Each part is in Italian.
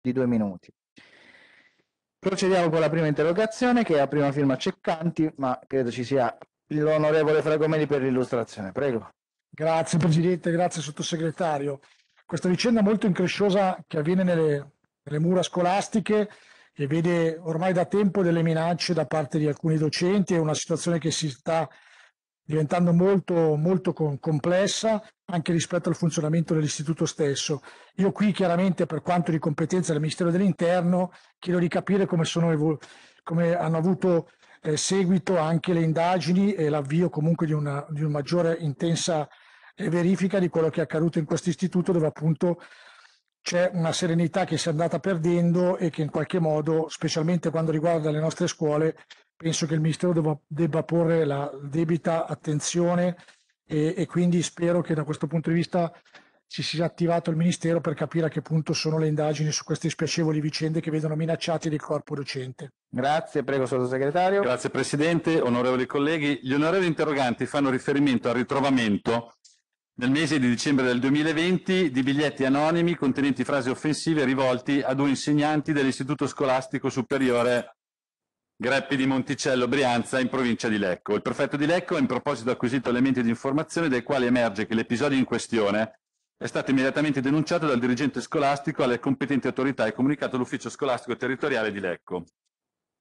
di due minuti. Procediamo con la prima interrogazione che è a prima firma Ceccanti, ma credo ci sia l'onorevole Fragomeli per l'illustrazione. Prego. Grazie Presidente, grazie Sottosegretario. Questa vicenda molto incresciosa che avviene nelle, nelle mura scolastiche e vede ormai da tempo delle minacce da parte di alcuni docenti, è una situazione che si sta diventando molto, molto com- complessa anche rispetto al funzionamento dell'istituto stesso. Io qui chiaramente per quanto di competenza del Ministero dell'Interno chiedo di capire come, evol- come hanno avuto eh, seguito anche le indagini e l'avvio comunque di una, di una maggiore intensa eh, verifica di quello che è accaduto in questo istituto dove appunto c'è una serenità che si è andata perdendo e che in qualche modo, specialmente quando riguarda le nostre scuole, penso che il Ministero debba, debba porre la debita attenzione e, e, quindi spero che da questo punto di vista ci sia attivato il Ministero per capire a che punto sono le indagini su queste spiacevoli vicende che vedono minacciati il corpo docente. Grazie, prego sottosegretario. Grazie Presidente, onorevoli colleghi. Gli onorevoli interroganti fanno riferimento al ritrovamento nel mese di dicembre del 2020 di biglietti anonimi contenenti frasi offensive rivolti a due insegnanti dell'Istituto Scolastico Superiore Greppi di Monticello, Brianza, in provincia di Lecco. Il prefetto di Lecco ha in proposito acquisito elementi di informazione dai quali emerge che l'episodio in questione è stato immediatamente denunciato dal dirigente scolastico alle competenti autorità e comunicato all'ufficio scolastico territoriale di Lecco.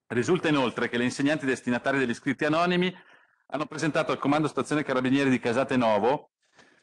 Risulta inoltre che le insegnanti destinatari degli iscritti anonimi hanno presentato al comando stazione carabinieri di Casate Novo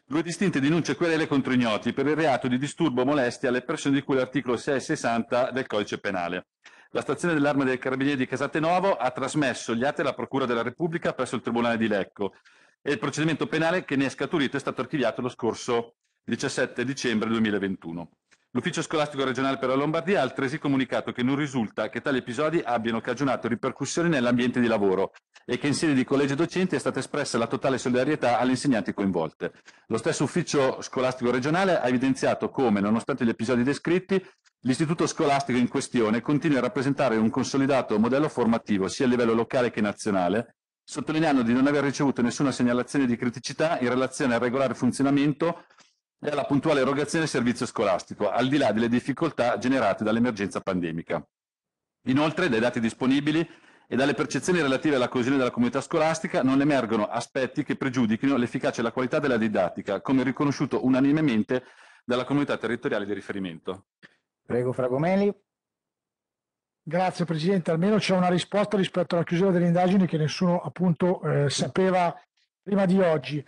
due distinte denunce querele contro ignoti per il reato di disturbo o molestia alle persone di cui l'articolo 660 del codice penale la stazione dell'arma dei carabinieri di Casatenovo ha trasmesso gli atti alla Procura della Repubblica presso il Tribunale di Lecco e il procedimento penale che ne è scaturito è stato archiviato lo scorso 17 dicembre 2021. L'Ufficio scolastico regionale per la Lombardia ha altresì comunicato che non risulta che tali episodi abbiano cagionato ripercussioni nell'ambiente di lavoro e che in sede di collegi docenti è stata espressa la totale solidarietà alle insegnanti coinvolte. Lo stesso Ufficio scolastico regionale ha evidenziato come, nonostante gli episodi descritti, l'istituto scolastico in questione continua a rappresentare un consolidato modello formativo sia a livello locale che nazionale, sottolineando di non aver ricevuto nessuna segnalazione di criticità in relazione al regolare funzionamento e alla puntuale erogazione del servizio scolastico, al di là delle difficoltà generate dall'emergenza pandemica. Inoltre, dai dati disponibili e dalle percezioni relative alla coesione della comunità scolastica non emergono aspetti che pregiudichino l'efficacia e la qualità della didattica, come riconosciuto unanimemente dalla comunità territoriale di riferimento. Prego Fragomeli. Grazie Presidente, almeno c'è una risposta rispetto alla chiusura delle indagini che nessuno appunto eh, sapeva prima di oggi.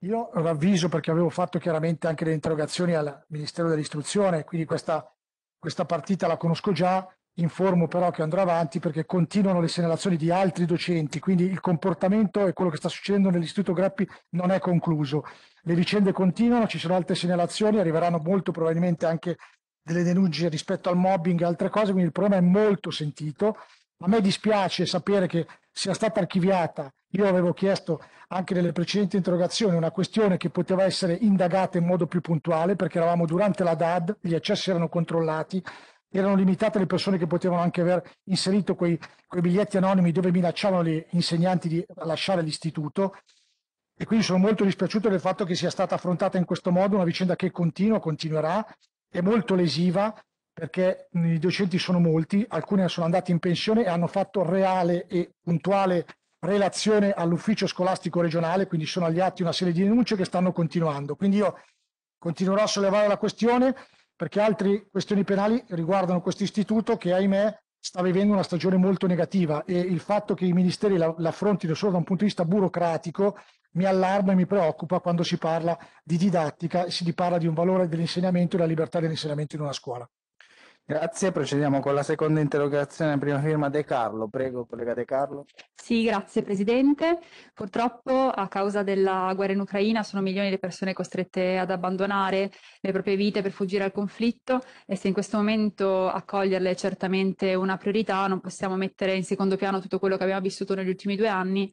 Io ravviso perché avevo fatto chiaramente anche le interrogazioni al Ministero dell'Istruzione, quindi questa, questa partita la conosco già, informo però che andrò avanti perché continuano le segnalazioni di altri docenti, quindi il comportamento e quello che sta succedendo nell'Istituto Greppi non è concluso. Le vicende continuano, ci sono altre segnalazioni, arriveranno molto probabilmente anche delle denunce rispetto al mobbing e altre cose, quindi il problema è molto sentito. A me dispiace sapere che sia stata archiviata io avevo chiesto anche nelle precedenti interrogazioni una questione che poteva essere indagata in modo più puntuale perché eravamo durante la DAD, gli accessi erano controllati, erano limitate le persone che potevano anche aver inserito quei, quei biglietti anonimi dove minacciavano gli insegnanti di lasciare l'istituto e quindi sono molto dispiaciuto del fatto che sia stata affrontata in questo modo una vicenda che continua, continuerà, è molto lesiva perché i docenti sono molti, alcuni sono andati in pensione e hanno fatto reale e puntuale relazione all'ufficio scolastico regionale, quindi sono agli atti una serie di denunce che stanno continuando. Quindi io continuerò a sollevare la questione perché altre questioni penali riguardano questo istituto che ahimè sta vivendo una stagione molto negativa e il fatto che i ministeri l'affrontino solo da un punto di vista burocratico mi allarma e mi preoccupa quando si parla di didattica e si parla di un valore dell'insegnamento e della libertà dell'insegnamento in una scuola. Grazie, procediamo con la seconda interrogazione, prima firma De Carlo. Prego, collega De Carlo. Sì, grazie Presidente. Purtroppo a causa della guerra in Ucraina sono milioni le persone costrette ad abbandonare le proprie vite per fuggire al conflitto e se in questo momento accoglierle è certamente una priorità, non possiamo mettere in secondo piano tutto quello che abbiamo vissuto negli ultimi due anni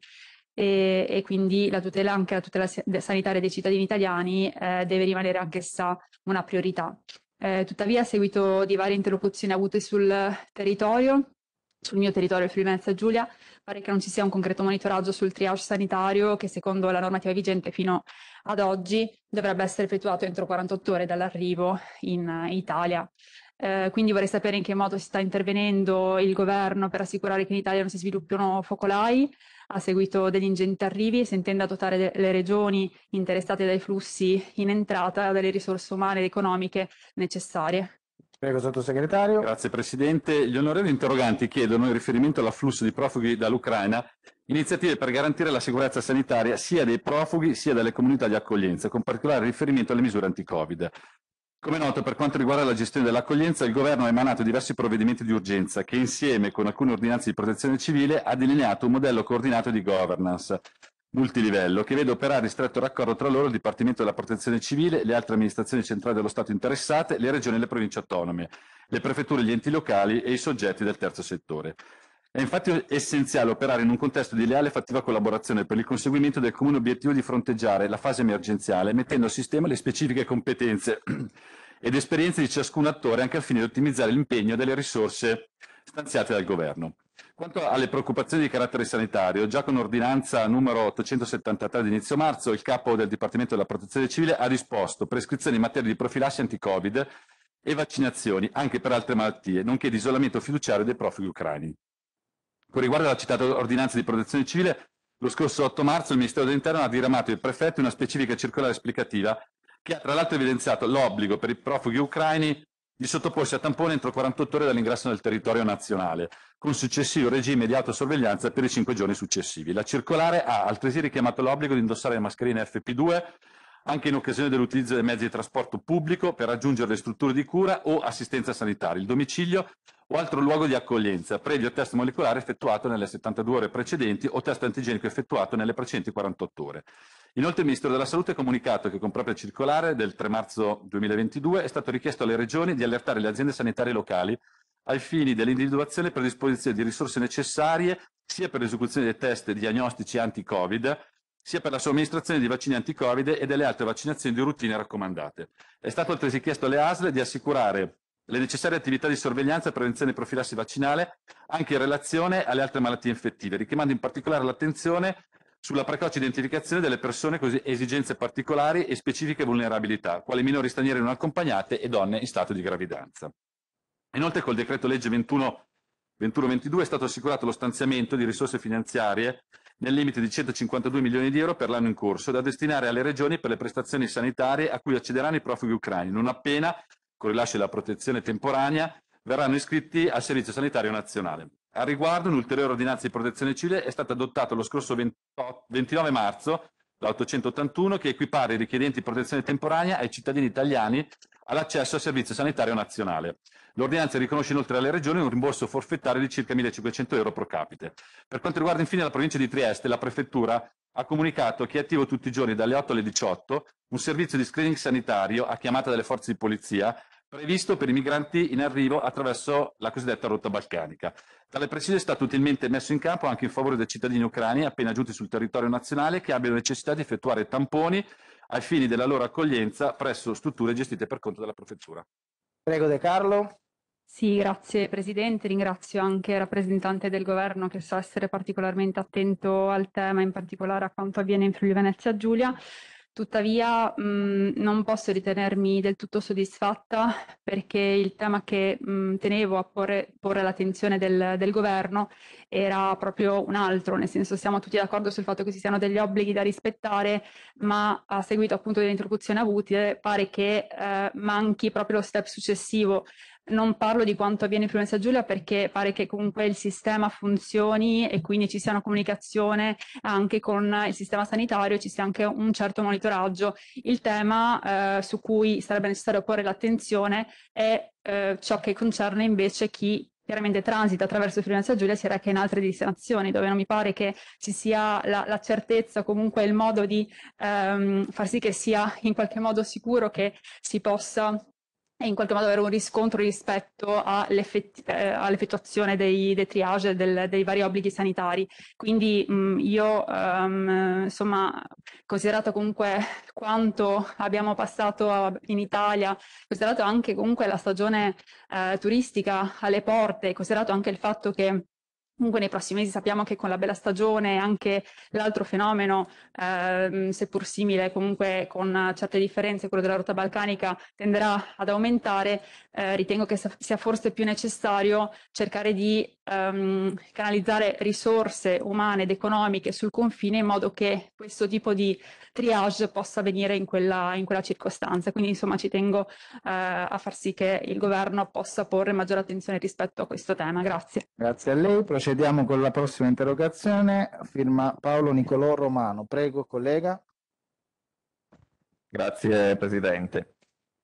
e, e, quindi la tutela, anche la tutela sanitaria dei cittadini italiani eh, deve rimanere anch'essa una priorità. Eh, tuttavia, a seguito di varie interlocuzioni avute sul territorio, sul mio territorio Friulenza Venezia Giulia, pare che non ci sia un concreto monitoraggio sul triage sanitario che secondo la normativa vigente fino ad oggi dovrebbe essere effettuato entro 48 ore dall'arrivo in Italia. Eh, quindi vorrei sapere in che modo si sta intervenendo il governo per assicurare che in Italia non si sviluppino focolai a seguito degli ingenti arrivi e se intenda dotare de- le regioni interessate dai flussi in entrata delle risorse umane ed economiche necessarie. Prego, sottosegretario. Grazie Presidente. Gli onorevoli interroganti chiedono, in riferimento all'afflusso di profughi dall'Ucraina, iniziative per garantire la sicurezza sanitaria sia dei profughi sia delle comunità di accoglienza, con particolare riferimento alle misure anti-Covid. Come noto, per quanto riguarda la gestione dell'accoglienza, il Governo ha emanato diversi provvedimenti di urgenza che, insieme con alcune ordinanze di protezione civile, ha delineato un modello coordinato di governance multilivello che vede operare in stretto raccordo tra loro il Dipartimento della Protezione Civile, le altre amministrazioni centrali dello Stato interessate, le regioni e le province autonome, le prefetture gli enti locali e i soggetti del terzo settore. È infatti essenziale operare in un contesto di leale e fattiva collaborazione per il conseguimento del comune obiettivo di fronteggiare la fase emergenziale, mettendo a sistema le specifiche competenze ed esperienze di ciascun attore anche al fine di ottimizzare l'impegno delle risorse stanziate dal governo. Quanto alle preoccupazioni di carattere sanitario, già con ordinanza numero 873 di inizio marzo, il capo del Dipartimento della Protezione Civile ha risposto prescrizioni in materia di profilassi anti-Covid e vaccinazioni anche per altre malattie, nonché di isolamento fiduciario dei profughi ucraini. Con riguardo alla citata ordinanza di protezione civile, lo scorso 8 marzo il Ministero dell'Interno ha diramato il prefetto una specifica circolare esplicativa che ha tra l'altro evidenziato l'obbligo per i profughi ucraini di sottoporsi a tampone entro 48 ore dall'ingresso nel territorio nazionale, con successivo regime di autosorveglianza per i 5 giorni successivi. La circolare ha altresì richiamato l'obbligo di indossare mascherine FP2 anche in occasione dell'utilizzo dei mezzi di trasporto pubblico per raggiungere le strutture di cura o assistenza sanitaria, il domicilio o altro luogo di accoglienza, previo test molecolare effettuato nelle 72 ore precedenti o test antigenico effettuato nelle precedenti 48 ore. Inoltre il Ministro della Salute ha comunicato che con propria circolare del 3 marzo 2022 è stato richiesto alle regioni di allertare le aziende sanitarie locali ai fini dell'individuazione e predisposizione di risorse necessarie sia per l'esecuzione dei test diagnostici anti-Covid sia per la somministrazione di vaccini anticoride e delle altre vaccinazioni di routine raccomandate. È stato altresì chiesto alle ASL di assicurare le necessarie attività di sorveglianza, prevenzione e profilassi vaccinale anche in relazione alle altre malattie infettive, richiamando in particolare l'attenzione sulla precoce identificazione delle persone con esigenze particolari e specifiche vulnerabilità, quali minori stranieri non accompagnate e donne in stato di gravidanza. Inoltre col decreto legge 21 21-22 è stato assicurato lo stanziamento di risorse finanziarie nel limite di 152 milioni di euro per l'anno in corso, da destinare alle regioni per le prestazioni sanitarie a cui accederanno i profughi ucraini, non appena, con rilascio della protezione temporanea, verranno iscritti al Servizio Sanitario Nazionale. Al riguardo, un'ulteriore ordinanza di protezione civile è stata adottata lo scorso 28, 29 marzo, la 881, che equipara i richiedenti protezione temporanea ai cittadini italiani all'accesso al Servizio Sanitario Nazionale. L'ordinanza riconosce inoltre alle regioni un rimborso forfettario di circa 1.500 euro pro capite. Per quanto riguarda infine la provincia di Trieste, la prefettura ha comunicato che è attivo tutti i giorni dalle 8 alle 18 un servizio di screening sanitario a chiamata delle forze di polizia previsto per i migranti in arrivo attraverso la cosiddetta rotta balcanica. Tale presidio è stato utilmente messo in campo anche in favore dei cittadini ucrani appena giunti sul territorio nazionale che abbiano necessità di effettuare tamponi ai fini della loro accoglienza presso strutture gestite per conto della Prefettura. Prego De Carlo. Sì, grazie Presidente, ringrazio anche il rappresentante del governo che so essere particolarmente attento al tema, in particolare a quanto avviene in Friuli Venezia Giulia. Tuttavia mh, non posso ritenermi del tutto soddisfatta perché il tema che mh, tenevo a porre, porre l'attenzione del, del, governo era proprio un altro, nel senso siamo tutti d'accordo sul fatto che ci siano degli obblighi da rispettare, ma a seguito appunto delle interruzioni avute pare che eh, manchi proprio lo step successivo non parlo di quanto avviene in Friulenza Giulia perché pare che comunque il sistema funzioni e quindi ci sia una comunicazione anche con il sistema sanitario, ci sia anche un certo monitoraggio. Il tema eh, su cui sarebbe necessario porre l'attenzione è eh, ciò che concerne invece chi chiaramente transita attraverso Friulenza Giulia si reca in altre destinazioni dove non mi pare che ci sia la, la certezza comunque il modo di ehm, far sì che sia in qualche modo sicuro che si possa e in qualche modo avere un riscontro rispetto eh, all'effettuazione dei, dei triage e dei vari obblighi sanitari. Quindi mh, mm, io, um, insomma, considerato comunque quanto abbiamo passato a, in Italia, considerato anche comunque la stagione eh, turistica alle porte, considerato anche il fatto che Comunque nei prossimi mesi sappiamo che con la bella stagione anche l'altro fenomeno, ehm, seppur simile comunque con certe differenze, quello della rotta balcanica, tenderà ad aumentare. Eh, ritengo che sia forse più necessario cercare di ehm, canalizzare risorse umane ed economiche sul confine in modo che questo tipo di triage possa avvenire in quella, in quella circostanza. Quindi insomma ci tengo eh, a far sì che il governo possa porre maggiore attenzione rispetto a questo tema. Grazie. Grazie a lei. Procediamo con la prossima interrogazione, firma Paolo Nicolò Romano. Prego, collega. Grazie Presidente.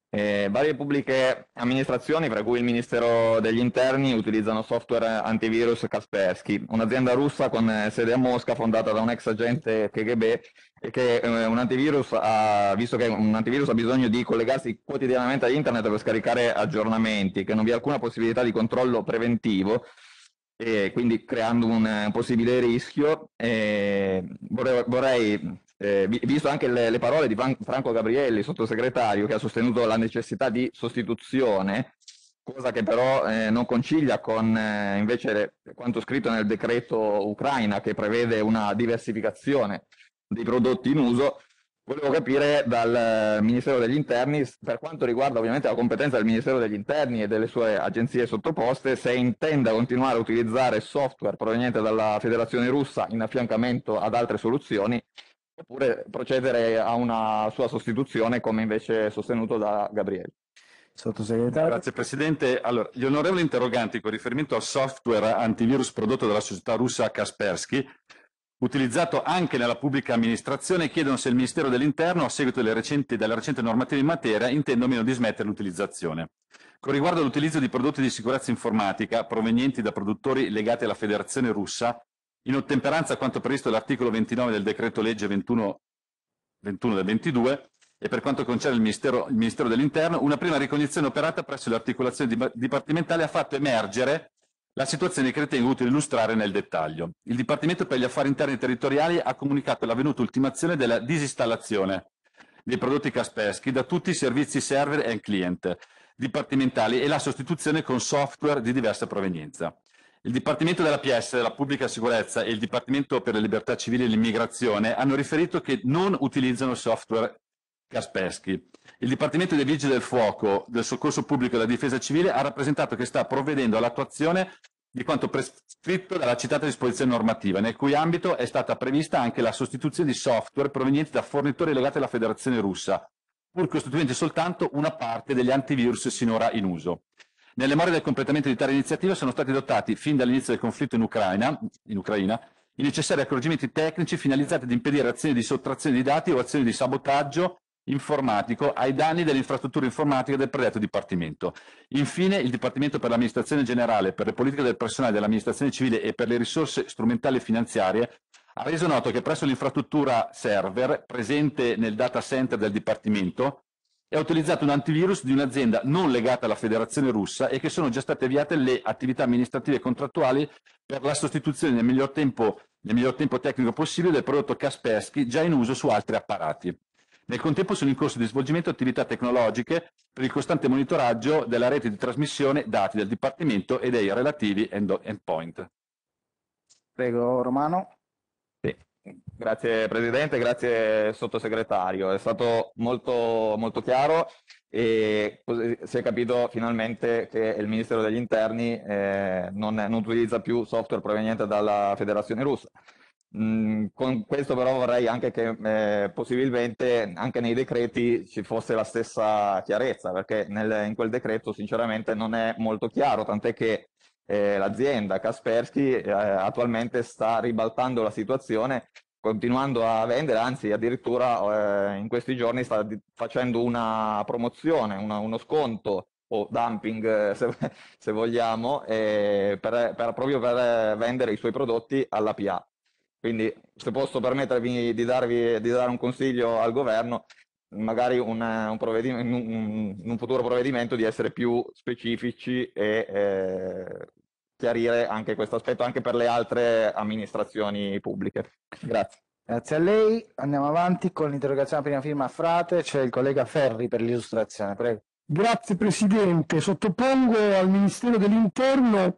Eh, varie pubbliche amministrazioni, fra cui il Ministero degli Interni, utilizzano software antivirus Kaspersky, un'azienda russa con sede a Mosca fondata da un ex agente KGB e che eh, un antivirus ha, visto che un antivirus ha bisogno di collegarsi quotidianamente a internet per scaricare aggiornamenti, che non vi è alcuna possibilità di controllo preventivo, e quindi creando un possibile rischio. Eh, vorrei, vorrei eh, visto anche le, le, parole di Franco Gabrielli, sottosegretario, che ha sostenuto la necessità di sostituzione, cosa che però eh, non concilia con eh, invece le, quanto scritto nel decreto Ucraina che prevede una diversificazione dei prodotti in uso, volevo capire dal eh, Ministero degli Interni, per quanto riguarda ovviamente la competenza del Ministero degli Interni e delle sue agenzie sottoposte, se intenda continuare a utilizzare software proveniente dalla Federazione russa in affiancamento ad altre soluzioni oppure procedere a una sua sostituzione come invece sostenuto da Gabriele. Sottosegretario. Grazie Presidente. Allora, gli onorevoli interroganti con riferimento al software antivirus prodotto dalla società russa Kaspersky utilizzato anche nella pubblica amministrazione chiedono se il Ministero dell'Interno, a seguito delle recenti, della recente normativa in materia, intende o meno dismettere l'utilizzazione. Con riguardo all'utilizzo di prodotti di sicurezza informatica provenienti da produttori legati alla Federazione russa, in ottemperanza a quanto previsto dall'articolo 29 del decreto legge 21, 21 del 22, e per quanto concerne il Ministero, il Ministero dell'Interno, una prima ricognizione operata presso l'articolazione dipartimentale ha fatto emergere la situazione che ritengo utile illustrare nel dettaglio. Il Dipartimento per gli Affari Interni e Territoriali ha comunicato l'avvenuta ultimazione della disinstallazione dei prodotti Kaspersky da tutti i servizi server e client dipartimentali e la sostituzione con software di diversa provenienza. Il Dipartimento della PS, della Pubblica Sicurezza e il Dipartimento per le Libertà Civili e l'Immigrazione hanno riferito che non utilizzano software Kaspersky. Il Dipartimento dei Vigili del Fuoco, del Soccorso Pubblico e della Difesa Civile ha rappresentato che sta provvedendo all'attuazione di quanto prescritto dalla citata disposizione normativa, nel cui ambito è stata prevista anche la sostituzione di software provenienti da fornitori legati alla Federazione Russa, pur costituendo soltanto una parte degli antivirus sinora in uso. Nelle more del completamento di tale iniziativa sono stati adottati, fin dall'inizio del conflitto in Ucraina, in Ucraina i necessari accorgimenti tecnici finalizzati ad impedire azioni di sottrazione di dati o azioni di sabotaggio informatico ai danni dell'infrastruttura informatica del predetto Dipartimento. Infine, il Dipartimento per l'Amministrazione Generale, per le politiche del personale dell'amministrazione civile e per le risorse strumentali e finanziarie ha reso noto che presso l'infrastruttura server presente nel data center del Dipartimento è utilizzato un antivirus di un'azienda non legata alla Federazione russa e che sono già state avviate le attività amministrative e contrattuali per la sostituzione nel miglior tempo, nel miglior tempo tecnico possibile del prodotto Kaspersky già in uso su altri apparati. Nel contempo sono in corso di svolgimento attività tecnologiche per il costante monitoraggio della rete di trasmissione dati del Dipartimento e dei relativi endpoint. Prego Romano. Sì. Grazie Presidente, grazie Sottosegretario, è stato molto, molto chiaro e si è capito finalmente che il Ministero degli Interni eh, non, non utilizza più software proveniente dalla Federazione Russa Mm, con questo però vorrei anche che eh, possibilmente anche nei decreti ci fosse la stessa chiarezza, perché nel, in quel decreto sinceramente non è molto chiaro, tant'è che eh, l'azienda Kaspersky eh, attualmente sta ribaltando la situazione continuando a vendere, anzi addirittura eh, in questi giorni sta di- facendo una promozione, una, uno sconto o dumping eh, se, se vogliamo, eh, per, per, proprio per vendere i suoi prodotti alla PA. Quindi se posso permettervi di, darvi, di dare un consiglio al governo, magari una, un in un, un, futuro provvedimento di essere più specifici e eh, chiarire anche questo aspetto anche per le altre amministrazioni pubbliche. Grazie. Grazie a lei. Andiamo avanti con l'interrogazione a prima firma a Frate. C'è il collega Ferri per l'illustrazione. Prego. Grazie Presidente. Sottopongo al Ministero dell'Interno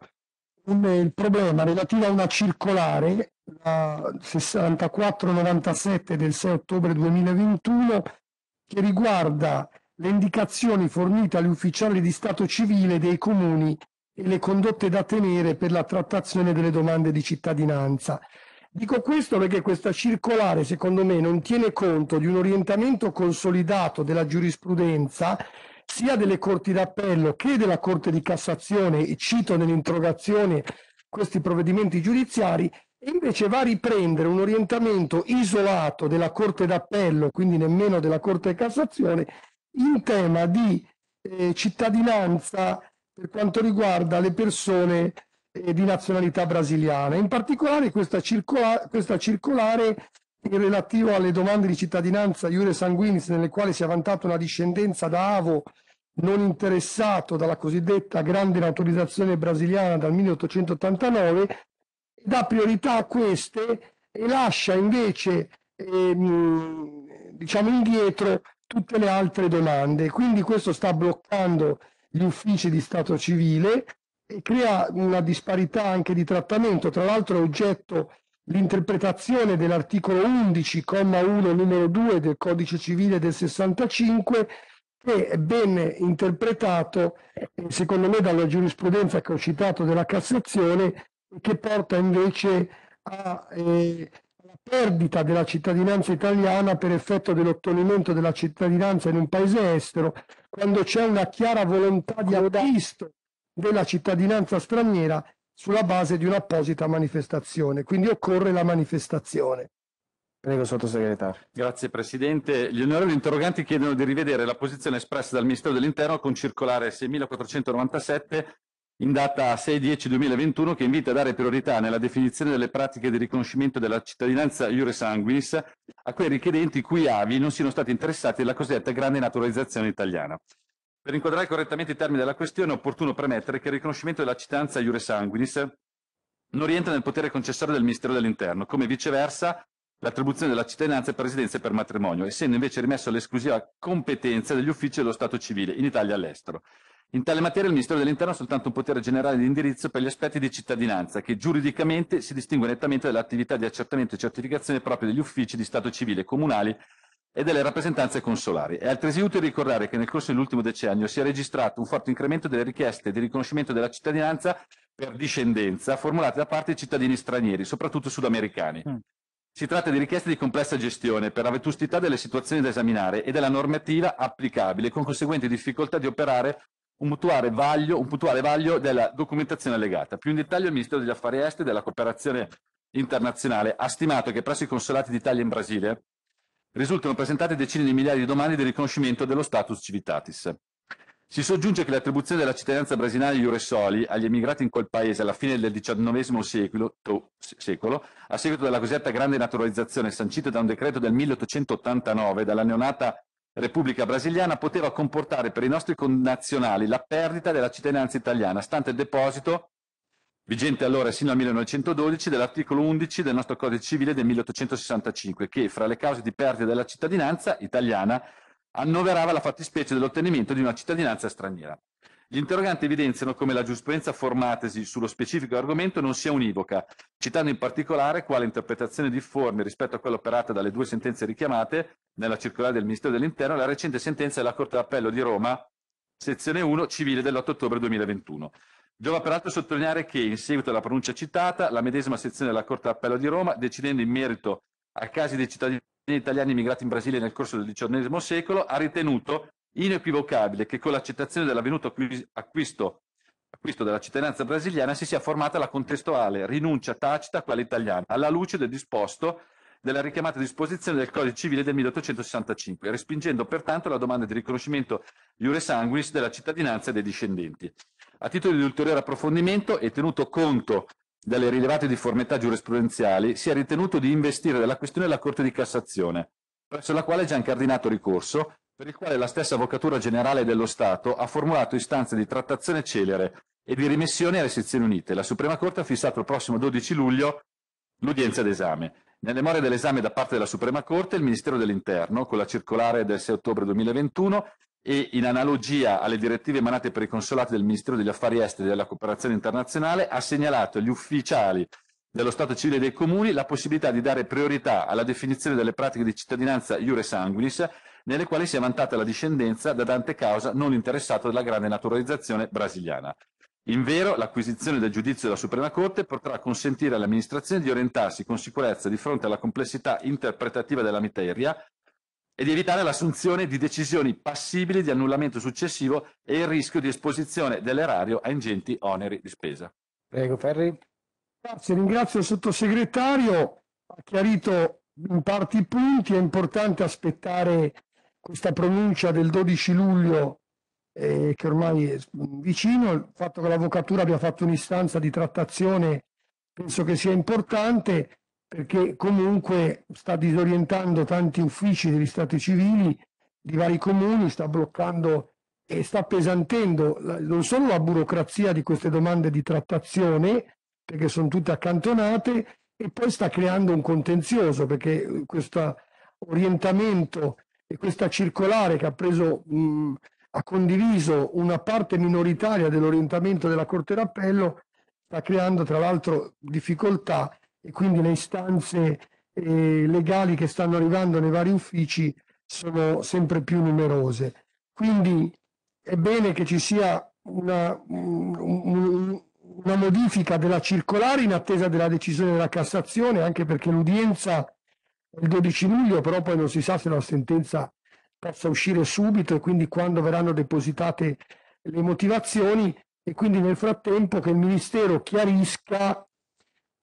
il problema relativo a una circolare la 6497 del 6 ottobre 2021 che riguarda le indicazioni fornite agli ufficiali di stato civile dei comuni e le condotte da tenere per la trattazione delle domande di cittadinanza. Dico questo perché questa circolare, secondo me, non tiene conto di un orientamento consolidato della giurisprudenza sia delle corti d'appello che della Corte di Cassazione, e cito nell'interrogazione questi provvedimenti giudiziari, e invece va a riprendere un orientamento isolato della Corte d'Appello, quindi nemmeno della Corte di Cassazione, in tema di eh, cittadinanza per quanto riguarda le persone eh, di nazionalità brasiliana. In particolare questa, circola questa circolare in relativo alle domande di cittadinanza iure sanguinis nelle quali si è vantata una discendenza da Avo non interessato dalla cosiddetta grande naturalizzazione brasiliana dal 1889 dà priorità a queste e lascia invece ehm, diciamo indietro tutte le altre domande. Quindi questo sta bloccando gli uffici di Stato civile e crea una disparità anche di trattamento. Tra l'altro è oggetto l'interpretazione dell'articolo 11,1 numero 2 del codice civile del 65 che è ben interpretato eh, secondo me dalla giurisprudenza che ho citato della Cassazione che porta invece a, eh, perdita della cittadinanza italiana per effetto dell'ottenimento della cittadinanza in un paese estero, quando c'è una chiara volontà di acquisto della cittadinanza straniera sulla base di un'apposita manifestazione. Quindi occorre la manifestazione. Prego, sottosegretario. Grazie Presidente. Gli onorevoli interroganti chiedono di rivedere la posizione espressa dal Ministero dell'Interno con circolare 6497 in data 6-10-2021 che invita a dare priorità nella definizione delle pratiche di riconoscimento della cittadinanza iure sanguinis a quei richiedenti cui avi non siano stati interessati alla cosiddetta grande naturalizzazione italiana. Per inquadrare correttamente i termini della questione è opportuno premettere che il riconoscimento della cittadinanza iure sanguinis non rientra nel potere concessorio del Ministero dell'Interno, come viceversa l'attribuzione della cittadinanza e presidenza per matrimonio, essendo invece rimesso all'esclusiva competenza degli uffici dello Stato civile in Italia e all'estero. In tale materia il Ministero dell'Interno ha soltanto un potere generale di indirizzo per gli aspetti di cittadinanza, che giuridicamente si distingue nettamente dall'attività di accertamento e certificazione proprio degli uffici di Stato civile comunali e delle rappresentanze consolari. È altresì utile ricordare che nel corso dell'ultimo decennio si è registrato un forte incremento delle richieste di riconoscimento della cittadinanza per discendenza formulate da parte di cittadini stranieri, soprattutto sudamericani. Mm. Si tratta di richieste di complessa gestione per la vetustità delle situazioni da esaminare e della normativa applicabile, con conseguente difficoltà di operare un puntuale vaglio, un mutuale vaglio della documentazione legata. Più in dettaglio il Ministero degli Affari Esteri e della Cooperazione Internazionale ha stimato che presso i consolati d'Italia in Brasile risultano presentate decine di migliaia di domande di riconoscimento dello status civitatis. Si soggiunge che l'attribuzione della cittadinanza brasiliana di Uresoli agli emigrati in quel paese alla fine del XIX secolo, to, secolo, a seguito della cosiddetta grande naturalizzazione sancita da un decreto del 1889 dalla neonata Repubblica Brasiliana poteva comportare per i nostri connazionali la perdita della cittadinanza italiana, stante il deposito, vigente allora sino al 1912, dell'articolo 11 del nostro Codice Civile del 1865, che fra le cause di perdita della cittadinanza italiana annoverava la fattispecie dell'ottenimento di una cittadinanza straniera. Gli interroganti evidenziano come la giurisprudenza formatesi sullo specifico argomento non sia univoca, citando in particolare quale interpretazione difforme rispetto a quella operata dalle due sentenze richiamate nella circolare del Ministero dell'Interno la recente sentenza della Corte d'Appello di Roma, sezione 1, civile dell'8 ottobre 2021. Giova peraltro sottolineare che, in seguito alla pronuncia citata, la medesima sezione della Corte d'Appello di Roma, decidendo in merito a casi dei cittadini italiani immigrati in Brasile nel corso del XIX secolo, ha ritenuto inequivocabile che con l'accettazione dell'avvenuto acquisto, acquisto della cittadinanza brasiliana si sia formata la contestuale rinuncia tacita a quella italiana, alla luce del disposto della richiamata disposizione del Codice Civile del 1865, respingendo pertanto la domanda di riconoscimento iure sanguis della cittadinanza dei discendenti. A titolo di ulteriore approfondimento e tenuto conto delle rilevate difformità giurisprudenziali, si è ritenuto di investire della questione la Corte di Cassazione, presso la quale è già incardinato ricorso, per il quale la stessa Avvocatura Generale dello Stato ha formulato istanze di trattazione celere e di rimissione alle sezioni unite. La Suprema Corte ha fissato il prossimo 12 luglio l'udienza d'esame. Nelle more dell'esame da parte della Suprema Corte, il Ministero dell'Interno, con la circolare del 6 ottobre 2021 e in analogia alle direttive emanate per i consolati del Ministero degli Affari Esteri e della Cooperazione Internazionale, ha segnalato agli ufficiali dello Stato civile dei comuni la possibilità di dare priorità alla definizione delle pratiche di cittadinanza iure sanguinis nelle quali si è vantata la discendenza da Dante Causa non interessato della grande naturalizzazione brasiliana. In vero, l'acquisizione del giudizio della Suprema Corte potrà consentire all'amministrazione di orientarsi con sicurezza di fronte alla complessità interpretativa della materia e di evitare l'assunzione di decisioni passibili di annullamento successivo e il rischio di esposizione dell'erario a ingenti oneri di spesa. Prego, Ferri. Grazie, ringrazio il sottosegretario. Ha chiarito in parti i punti, è importante aspettare questa pronuncia del 12 luglio eh, che ormai è vicino, il fatto che l'avvocatura abbia fatto un'istanza di trattazione penso che sia importante perché comunque sta disorientando tanti uffici degli stati civili di vari comuni, sta bloccando e sta appesantendo non solo la burocrazia di queste domande di trattazione, perché sono tutte accantonate, e poi sta creando un contenzioso, perché eh, questo orientamento e questa circolare che ha, preso, mh, mm, ha condiviso una parte minoritaria dell'orientamento della Corte d'Appello sta creando tra l'altro difficoltà e quindi le istanze eh, legali che stanno arrivando nei vari uffici sono sempre più numerose. Quindi è bene che ci sia una, mm, una modifica della circolare in attesa della decisione della Cassazione, anche perché l'udienza il 12 luglio, però poi non si sa se la sentenza possa uscire subito e quindi quando verranno depositate le motivazioni e quindi nel frattempo che il Ministero chiarisca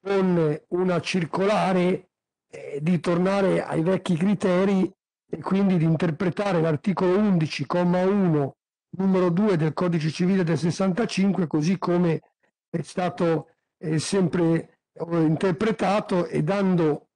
con una circolare eh, di tornare ai vecchi criteri e quindi di interpretare l'articolo 11,1 numero 2 del codice civile del 65 così come è stato eh, sempre eh, interpretato e dando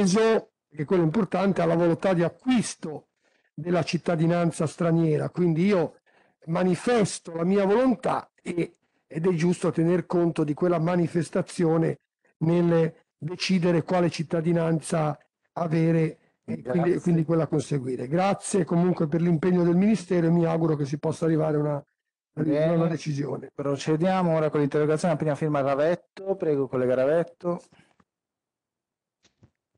peso, che quello importante, alla volontà di acquisto della cittadinanza straniera. Quindi io manifesto la mia volontà e, ed è giusto tener conto di quella manifestazione nel decidere quale cittadinanza avere e quindi, quindi, quella conseguire. Grazie comunque per l'impegno del Ministero e mi auguro che si possa arrivare a una, a una decisione. Procediamo ora con l'interrogazione La prima firma Ravetto. Prego, collega Ravetto.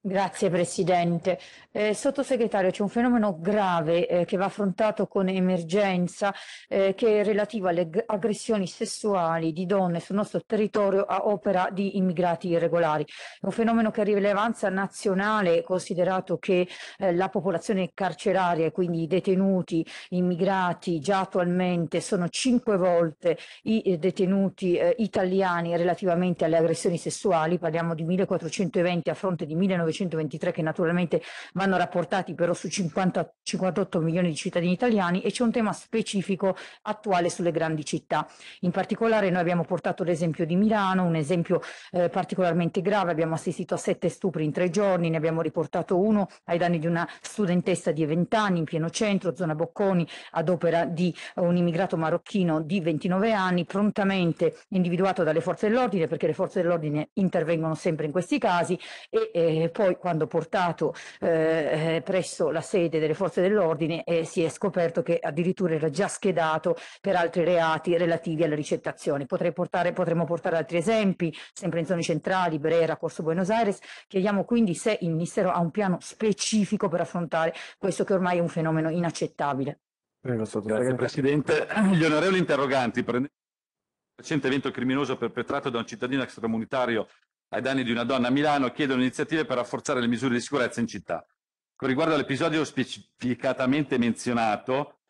Grazie Presidente. Eh, sottosegretario, c'è un fenomeno grave eh, che va affrontato con emergenza eh, che è relativo alle aggressioni sessuali di donne sul nostro territorio a opera di immigrati irregolari. È un fenomeno che ha rilevanza nazionale considerato che eh, la popolazione carceraria, quindi i detenuti immigrati già attualmente sono cinque volte i eh, detenuti eh, italiani relativamente alle aggressioni sessuali, parliamo di 1420 a fronte di 1900 1923 che naturalmente vanno rapportati però su 50, 58 milioni di cittadini italiani e c'è un tema specifico attuale sulle grandi città. In particolare noi abbiamo portato l'esempio di Milano, un esempio eh, particolarmente grave, abbiamo assistito a sette stupri in tre giorni, ne abbiamo riportato uno ai danni di una studentessa di 20 anni in pieno centro, zona Bocconi, ad opera di un immigrato marocchino di 29 anni, prontamente individuato dalle forze dell'ordine perché le forze dell'ordine intervengono sempre in questi casi e eh, poi quando portato eh, eh, presso la sede delle forze dell'ordine eh, si è scoperto che addirittura era già schedato per altri reati relativi alla ricettazione. Portare, potremmo portare altri esempi, sempre in zone centrali, Brera, Corso Buenos Aires. Chiediamo quindi se il Ministero ha un piano specifico per affrontare questo che ormai è un fenomeno inaccettabile. Prego, Grazie Presidente. Gli onorevoli interroganti, prendendo il recente evento criminoso perpetrato da un cittadino extracomunitario ai danni di una donna a Milano chiedono iniziative per rafforzare le misure di sicurezza in città. Con riguardo all'episodio specificatamente menzionato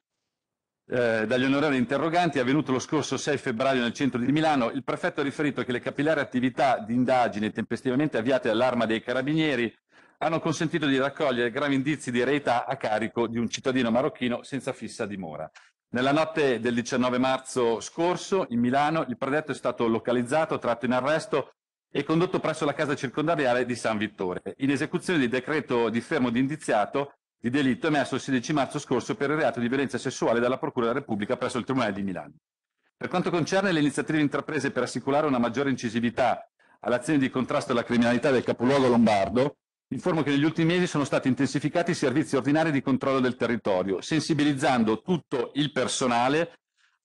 eh, dagli onorevoli interroganti, avvenuto lo scorso 6 febbraio nel centro di Milano, il prefetto ha riferito che le capillari attività di indagine tempestivamente avviate dall'arma dei carabinieri hanno consentito di raccogliere gravi indizi di reità a carico di un cittadino marocchino senza fissa dimora. Nella notte del 19 marzo scorso in Milano il predetto è stato localizzato, tratto in arresto e condotto presso la casa circondariale di San Vittore, in esecuzione del decreto di fermo di indiziato di delitto emesso il 16 marzo scorso per il reato di violenza sessuale dalla Procura della Repubblica presso il Tribunale di Milano. Per quanto concerne le iniziative intraprese per assicurare una maggiore incisività all'azione di contrasto alla criminalità del capoluogo lombardo, informo che negli ultimi mesi sono stati intensificati i servizi ordinari di controllo del territorio, sensibilizzando tutto il personale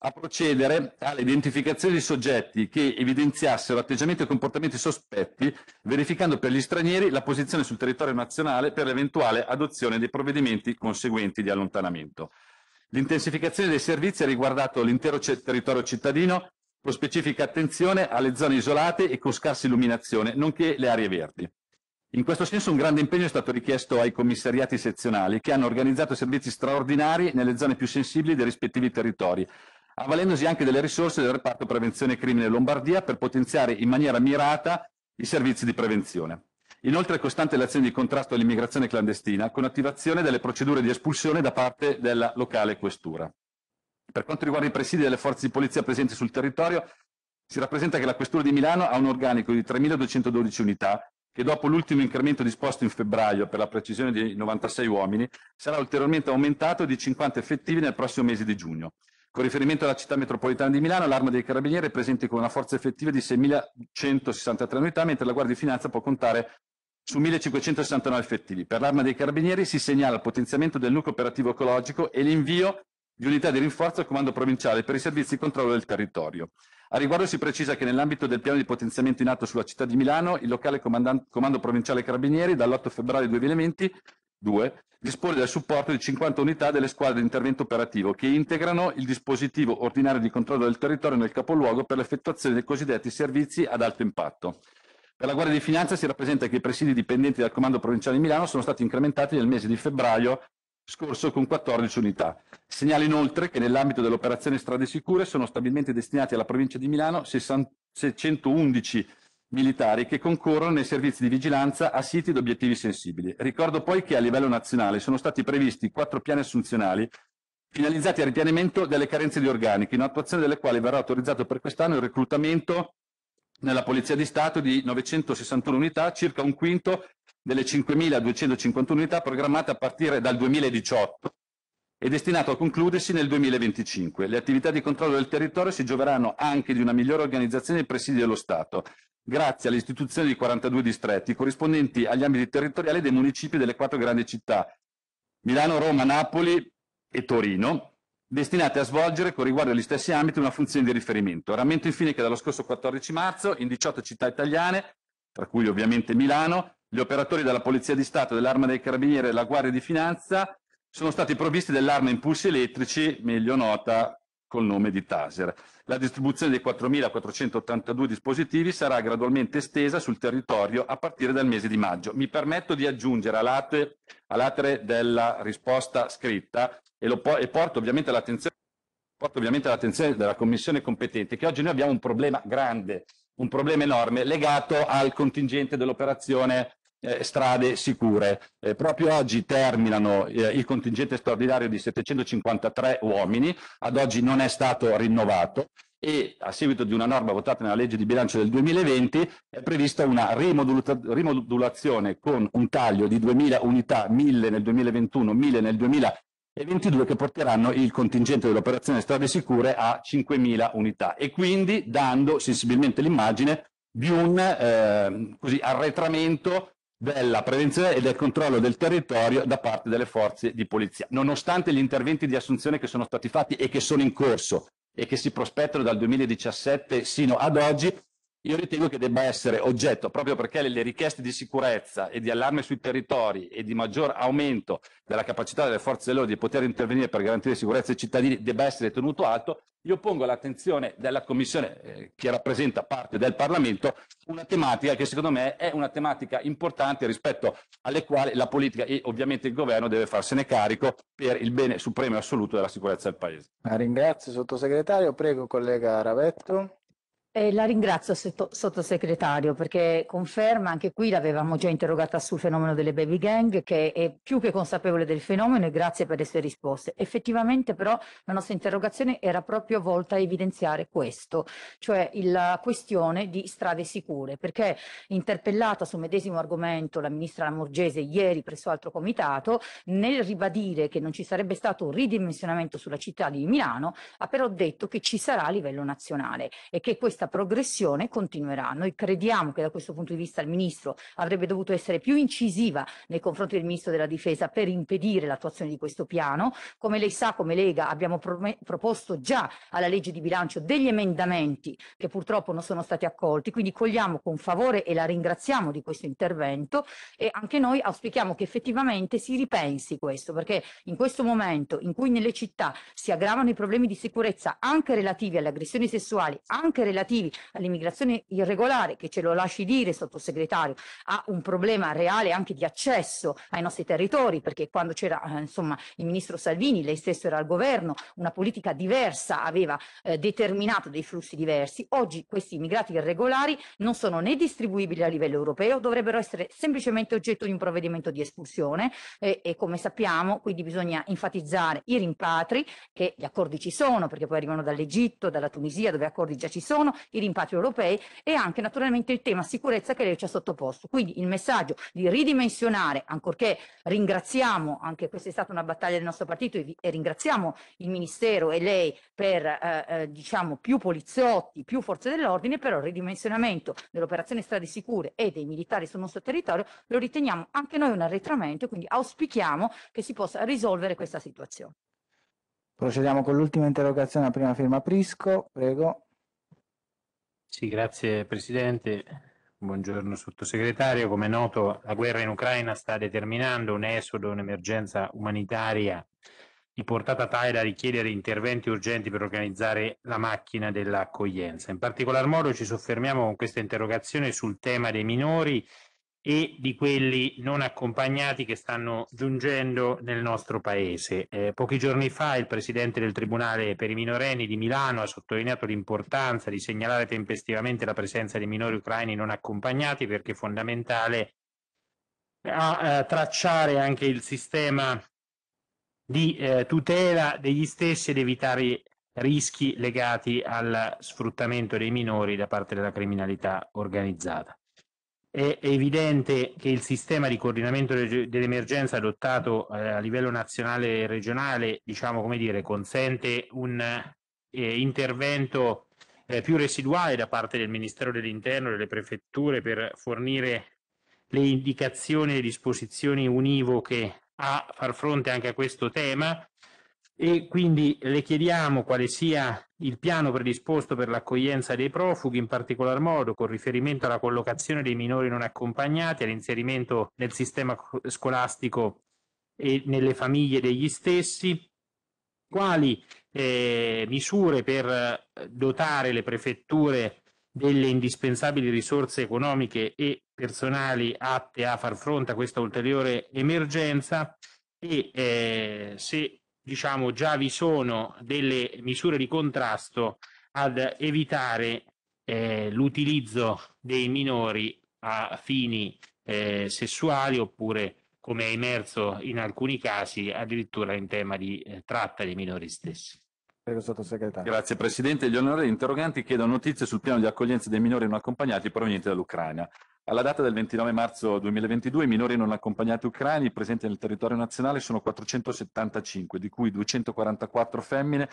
a procedere all'identificazione di soggetti che evidenziassero atteggiamenti o comportamenti sospetti, verificando per gli stranieri la posizione sul territorio nazionale per l'eventuale adozione dei provvedimenti conseguenti di allontanamento. L'intensificazione dei servizi ha riguardato l'intero territorio cittadino, con specifica attenzione alle zone isolate e con scarsa illuminazione, nonché le aree verdi. In questo senso un grande impegno è stato richiesto ai commissariati sezionali che hanno organizzato servizi straordinari nelle zone più sensibili dei rispettivi territori, avvalendosi anche delle risorse del reparto prevenzione crimine Lombardia per potenziare in maniera mirata i servizi di prevenzione. Inoltre è costante l'azione di contrasto all'immigrazione clandestina con attivazione delle procedure di espulsione da parte della locale questura. Per quanto riguarda i presidi delle forze di polizia presenti sul territorio, si rappresenta che la questura di Milano ha un organico di 3.212 unità che dopo l'ultimo incremento disposto in febbraio per la precisione di 96 uomini sarà ulteriormente aumentato di 50 effettivi nel prossimo mese di giugno. Con riferimento alla città metropolitana di Milano, l'Arma dei Carabinieri è presente con una forza effettiva di 6.163 unità, mentre la Guardia di Finanza può contare su 1.569 effettivi. Per l'Arma dei Carabinieri si segnala il potenziamento del nucleo operativo ecologico e l'invio di unità di rinforzo al Comando Provinciale per i servizi di controllo del territorio. A riguardo si precisa che nell'ambito del piano di potenziamento in atto sulla città di Milano, il locale Comando Provinciale Carabinieri dall'8 febbraio 2020 2. Disporre del supporto di 50 unità delle squadre di intervento operativo che integrano il dispositivo ordinario di controllo del territorio nel capoluogo per l'effettuazione dei cosiddetti servizi ad alto impatto. Per la Guardia di Finanza si rappresenta che i presidi dipendenti dal Comando Provinciale di Milano sono stati incrementati nel mese di febbraio scorso con 14 unità. Segnala inoltre che nell'ambito dell'operazione Strade Sicure sono stabilmente destinati alla provincia di Milano 611 militari che concorrono nei servizi di vigilanza a siti ed obiettivi sensibili. Ricordo poi che a livello nazionale sono stati previsti quattro piani assunzionali finalizzati al ripianimento delle carenze di organiche, in attuazione delle quali verrà autorizzato per quest'anno il reclutamento nella Polizia di Stato di 961 unità, circa un quinto delle 5.251 unità programmate a partire dal 2018 e destinato a concludersi nel 2025. Le attività di controllo del territorio si gioveranno anche di una migliore organizzazione dei presidi dello Stato, grazie all'istituzione di 42 distretti corrispondenti agli ambiti territoriali dei municipi delle quattro grandi città Milano, Roma, Napoli e Torino, destinate a svolgere con riguardo agli stessi ambiti una funzione di riferimento. Rammento infine che dallo scorso 14 marzo in 18 città italiane, tra cui ovviamente Milano, gli operatori della Polizia di Stato, dell'Arma dei Carabinieri e della Guardia di Finanza sono stati provvisti dell'arma impulsi elettrici, meglio nota col nome di Taser. La distribuzione dei 4.482 dispositivi sarà gradualmente estesa sul territorio a partire dal mese di maggio. Mi permetto di aggiungere all'atere, all'atere della risposta scritta e, lo, e porto ovviamente all'attenzione porto ovviamente all'attenzione della Commissione competente che oggi noi abbiamo un problema grande, un problema enorme legato al contingente dell'operazione eh, strade sicure. Eh, proprio oggi terminano eh, il contingente straordinario di 753 uomini, ad oggi non è stato rinnovato e a seguito di una norma votata nella legge di bilancio del 2020 è prevista una rimodulazione con un taglio di 2.000 unità, 1.000 nel 2021, 1.000 nel 2022 che porteranno il contingente dell'operazione strade sicure a 5.000 unità e quindi dando sensibilmente l'immagine di un eh, così, arretramento della prevenzione e del controllo del territorio da parte delle forze di polizia. Nonostante gli interventi di assunzione che sono stati fatti e che sono in corso e che si prospettano dal 2017 sino ad oggi, io ritengo che debba essere oggetto, proprio perché le richieste di sicurezza e di allarme sui territori e di maggior aumento della capacità delle forze dell'ordine di poter intervenire per garantire sicurezza ai cittadini debba essere tenuto alto, io pongo all'attenzione della Commissione eh, che rappresenta parte del Parlamento una tematica che secondo me è una tematica importante rispetto alle quali la politica e ovviamente il governo deve farsene carico per il bene supremo e assoluto della sicurezza del Paese. La ringrazio sottosegretario, prego collega Ravetto. Eh, la ringrazio sottosegretario perché conferma anche qui l'avevamo già interrogata sul fenomeno delle baby gang che è più che consapevole del fenomeno e grazie per le sue risposte. Effettivamente però la nostra interrogazione era proprio volta a evidenziare questo, cioè la questione di strade sicure perché interpellata sul medesimo argomento la ministra Lamorgese ieri presso altro comitato nel ribadire che non ci sarebbe stato un ridimensionamento sulla città di Milano ha però detto che ci sarà a livello nazionale e che questa questa progressione continuerà. Noi crediamo che da questo punto di vista il Ministro avrebbe dovuto essere più incisiva nei confronti del Ministro della Difesa per impedire l'attuazione di questo piano. Come lei sa, come Lega abbiamo pro proposto già alla legge di bilancio degli emendamenti che purtroppo non sono stati accolti, quindi cogliamo con favore e la ringraziamo di questo intervento e anche noi auspichiamo che effettivamente si ripensi questo, perché in questo momento in cui nelle città si aggravano i problemi di sicurezza anche relativi alle aggressioni sessuali, anche relativi relativi all'immigrazione irregolare, che ce lo lasci dire, sottosegretario, ha un problema reale anche di accesso ai nostri territori, perché quando c'era eh, insomma il ministro Salvini, lei stesso era al governo, una politica diversa aveva eh, determinato dei flussi diversi. Oggi questi immigrati irregolari non sono né distribuibili a livello europeo, dovrebbero essere semplicemente oggetto di un provvedimento di espulsione eh, e come sappiamo quindi bisogna enfatizzare i rimpatri, che gli accordi ci sono, perché poi arrivano dall'Egitto, dalla Tunisia, dove accordi già ci sono, i rimpatri europei e anche naturalmente il tema sicurezza che lei ci ha sottoposto. Quindi il messaggio di ridimensionare, ancorché ringraziamo, anche questa è stata una battaglia del nostro partito e, ringraziamo il Ministero e lei per eh, eh, diciamo più poliziotti, più forze dell'ordine, però il ridimensionamento dell'operazione strade sicure e dei militari sul nostro territorio lo riteniamo anche noi un arretramento e quindi auspichiamo che si possa risolvere questa situazione. Procediamo con l'ultima interrogazione a prima firma Prisco, prego. Sì, grazie Presidente. Buongiorno Sottosegretario. Come è noto la guerra in Ucraina sta determinando un esodo, un'emergenza umanitaria di portata tale da richiedere interventi urgenti per organizzare la macchina dell'accoglienza. In particolar modo ci soffermiamo con questa interrogazione sul tema dei minori e di quelli non accompagnati che stanno giungendo nel nostro paese. Eh, pochi giorni fa il presidente del Tribunale per i minorenni di Milano ha sottolineato l'importanza di segnalare tempestivamente la presenza dei minori ucraini non accompagnati perché è fondamentale a, a eh, tracciare anche il sistema di eh, tutela degli stessi ed evitare rischi legati al sfruttamento dei minori da parte della criminalità organizzata. È evidente che il sistema di coordinamento dell'emergenza adottato eh, a livello nazionale e regionale, diciamo come dire, consente un eh, intervento eh, più residuale da parte del Ministero dell'Interno e delle prefetture per fornire le indicazioni e disposizioni univoche a far fronte anche a questo tema e quindi le chiediamo quale sia il piano predisposto per l'accoglienza dei profughi, in particolar modo con riferimento alla collocazione dei minori non accompagnati, all'inserimento nel sistema scolastico e nelle famiglie degli stessi, quali eh, misure per eh, dotare le prefetture delle indispensabili risorse economiche e personali atte a far fronte a questa ulteriore emergenza e eh, se diciamo, già vi sono delle misure di contrasto ad evitare eh, l'utilizzo dei minori a fini eh, sessuali oppure come è emerso in alcuni casi addirittura in tema di eh, tratta dei minori stessi. Prego, sottosegretario. Grazie Presidente. Gli onorevoli interroganti chiedono notizie sul piano di accoglienza dei minori non accompagnati provenienti dall'Ucraina. Alla data del 29 marzo 2022 i minori non accompagnati ucraini presenti nel territorio nazionale sono 475, di cui 244 femmine,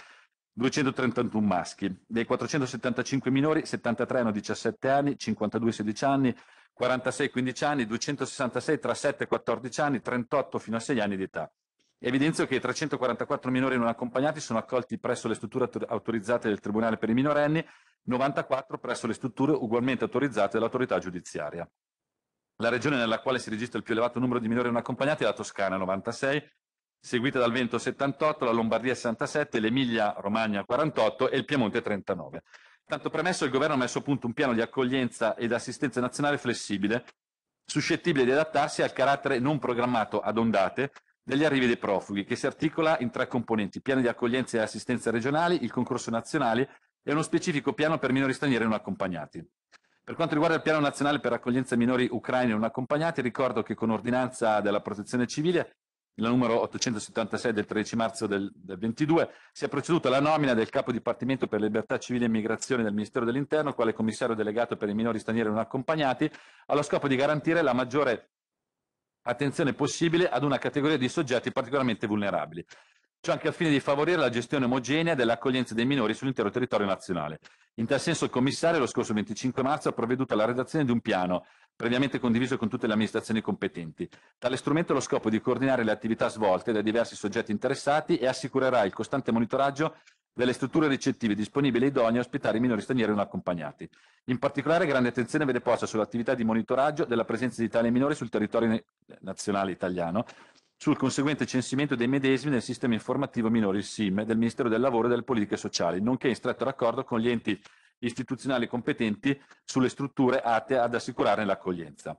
231 maschi. Dei 475 minori, 73 hanno 17 anni, 52 16 anni, 46 15 anni, 266 tra 7 e 14 anni, 38 fino a 6 anni di età. Evidenzio che 344 minori non accompagnati sono accolti presso le strutture autorizzate del Tribunale per i minorenni, 94 presso le strutture ugualmente autorizzate dall'autorità giudiziaria. La regione nella quale si registra il più elevato numero di minori non accompagnati è la Toscana 96, seguita dal Vento 78, la Lombardia 67, l'Emilia Romagna 48 e il Piemonte 39. Tanto premesso, il governo ha messo a punto un piano di accoglienza ed assistenza nazionale flessibile, suscettibile di adattarsi al carattere non programmato ad ondate degli arrivi dei profughi, che si articola in tre componenti, piano di accoglienza e assistenza regionali, il concorso nazionale e uno specifico piano per minori stranieri non accompagnati. Per quanto riguarda il piano nazionale per accoglienza minori ucraini non accompagnati, ricordo che con ordinanza della protezione civile, la numero 876 del 13 marzo del, del 22, si è proceduto alla nomina del capo dipartimento per libertà civile e immigrazione del Ministero dell'Interno, quale commissario delegato per i minori stranieri non accompagnati, allo scopo di garantire la maggiore attenzione possibile ad una categoria di soggetti particolarmente vulnerabili. Ciò anche al fine di favorire la gestione omogenea dell'accoglienza dei minori sull'intero territorio nazionale. In tal senso il commissario lo scorso 25 marzo ha provveduto alla redazione di un piano previamente condiviso con tutte le amministrazioni competenti. Tale strumento ha lo scopo di coordinare le attività svolte dai diversi soggetti interessati e assicurerà il costante monitoraggio delle strutture ricettive disponibili e idonee a ospitare i minori stranieri non accompagnati. In particolare grande attenzione vede posta sull'attività di monitoraggio della presenza di tali minori sul territorio nazionale italiano, sul conseguente censimento dei medesimi nel sistema informativo minori SIM del Ministero del Lavoro e delle Politiche Sociali, nonché in stretto raccordo con gli enti istituzionali competenti sulle strutture atte ad assicurarne l'accoglienza.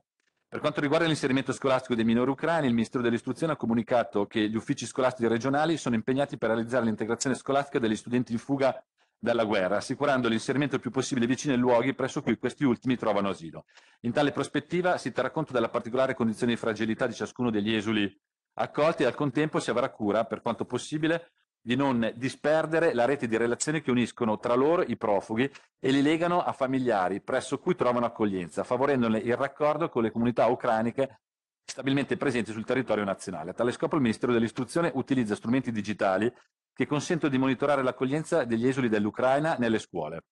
Per quanto riguarda l'inserimento scolastico dei minori ucraini, il Ministero dell'Istruzione ha comunicato che gli uffici scolastici regionali sono impegnati per realizzare l'integrazione scolastica degli studenti in fuga dalla guerra, assicurando l'inserimento il più possibile vicino ai luoghi presso cui questi ultimi trovano asilo. In tale prospettiva si terrà conto della particolare condizione di fragilità di ciascuno degli esuli accolti e al contempo si avrà cura, per quanto possibile, di non disperdere la rete di relazioni che uniscono tra loro i profughi e li legano a familiari presso cui trovano accoglienza, favorendone il raccordo con le comunità ucraniche stabilmente presenti sul territorio nazionale. A tale scopo il Ministero dell'Istruzione utilizza strumenti digitali che consentono di monitorare l'accoglienza degli esuli dell'Ucraina nelle scuole.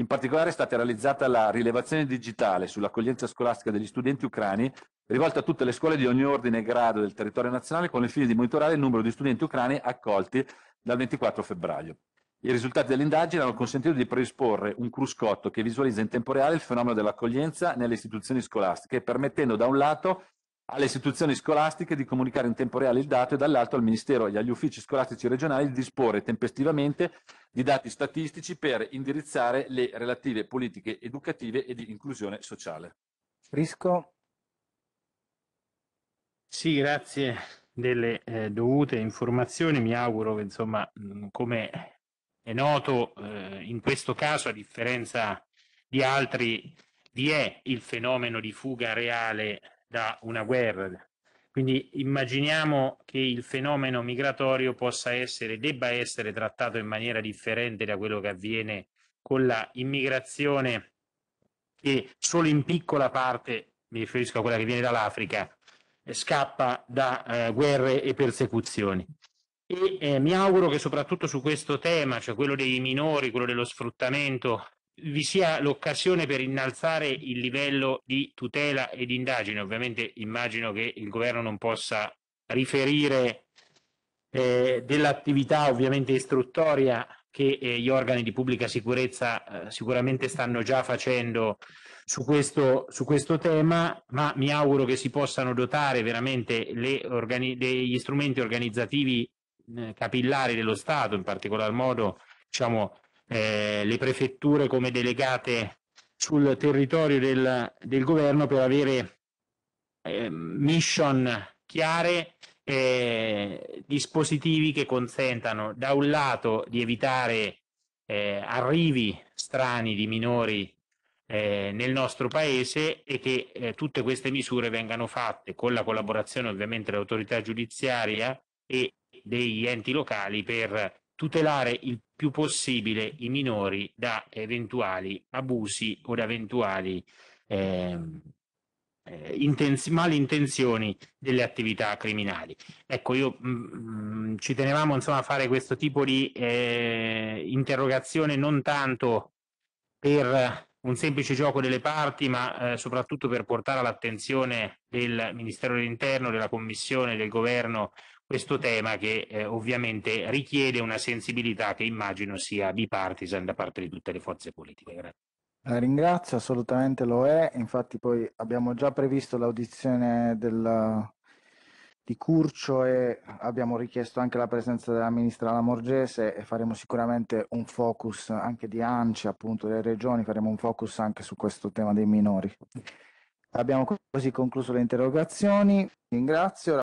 In particolare è stata realizzata la rilevazione digitale sull'accoglienza scolastica degli studenti ucrani, rivolta a tutte le scuole di ogni ordine e grado del territorio nazionale con il fine di monitorare il numero di studenti ucrani accolti dal 24 febbraio. I risultati dell'indagine hanno consentito di predisporre un cruscotto che visualizza in tempo reale il fenomeno dell'accoglienza nelle istituzioni scolastiche, permettendo da un lato alle istituzioni scolastiche di comunicare in tempo reale il dato e dall'altro al Ministero e agli uffici scolastici regionali di disporre tempestivamente di dati statistici per indirizzare le relative politiche educative e di inclusione sociale. Frisco. Sì, grazie delle eh, dovute informazioni. Mi auguro che, insomma, come è noto, eh, in questo caso, a differenza di altri, vi è il fenomeno di fuga reale da una guerra. Quindi immaginiamo che il fenomeno migratorio possa essere, debba essere trattato in maniera differente da quello che avviene con la immigrazione che solo in piccola parte, mi riferisco a quella che viene dall'Africa, scappa da eh, guerre e persecuzioni. E eh, mi auguro che soprattutto su questo tema, cioè quello dei minori, quello dello sfruttamento, vi sia l'occasione per innalzare il livello di tutela e di indagine. Ovviamente immagino che il governo non possa riferire eh, dell'attività ovviamente istruttoria che eh, gli organi di pubblica sicurezza eh, sicuramente stanno già facendo su questo, su questo tema, ma mi auguro che si possano dotare veramente le organi- degli strumenti organizzativi eh, capillari dello Stato, in particolar modo diciamo, eh, le prefetture come delegate sul territorio del, del governo per avere eh, mission chiare, eh, dispositivi che consentano da un lato di evitare eh, arrivi strani di minori eh, nel nostro paese e che eh, tutte queste misure vengano fatte con la collaborazione ovviamente dell'autorità giudiziaria e degli enti locali per tutelare il più possibile i minori da eventuali abusi o da eventuali ehm, eh, intensi- malintenzioni delle attività criminali. Ecco, io mh, mm, mm, ci tenevamo insomma a fare questo tipo di eh, interrogazione non tanto per un semplice gioco delle parti, ma eh, soprattutto per portare all'attenzione del Ministero dell'Interno, della Commissione, del Governo questo tema che eh, ovviamente richiede una sensibilità che immagino sia bipartisan da parte di tutte le forze politiche. Grazie. La ringrazio, assolutamente lo è, infatti poi abbiamo già previsto l'audizione del di Curcio e abbiamo richiesto anche la presenza della ministra Lamorgese e faremo sicuramente un focus anche di ANCI, appunto delle regioni, faremo un focus anche su questo tema dei minori. Abbiamo così concluso le interrogazioni, ringrazio.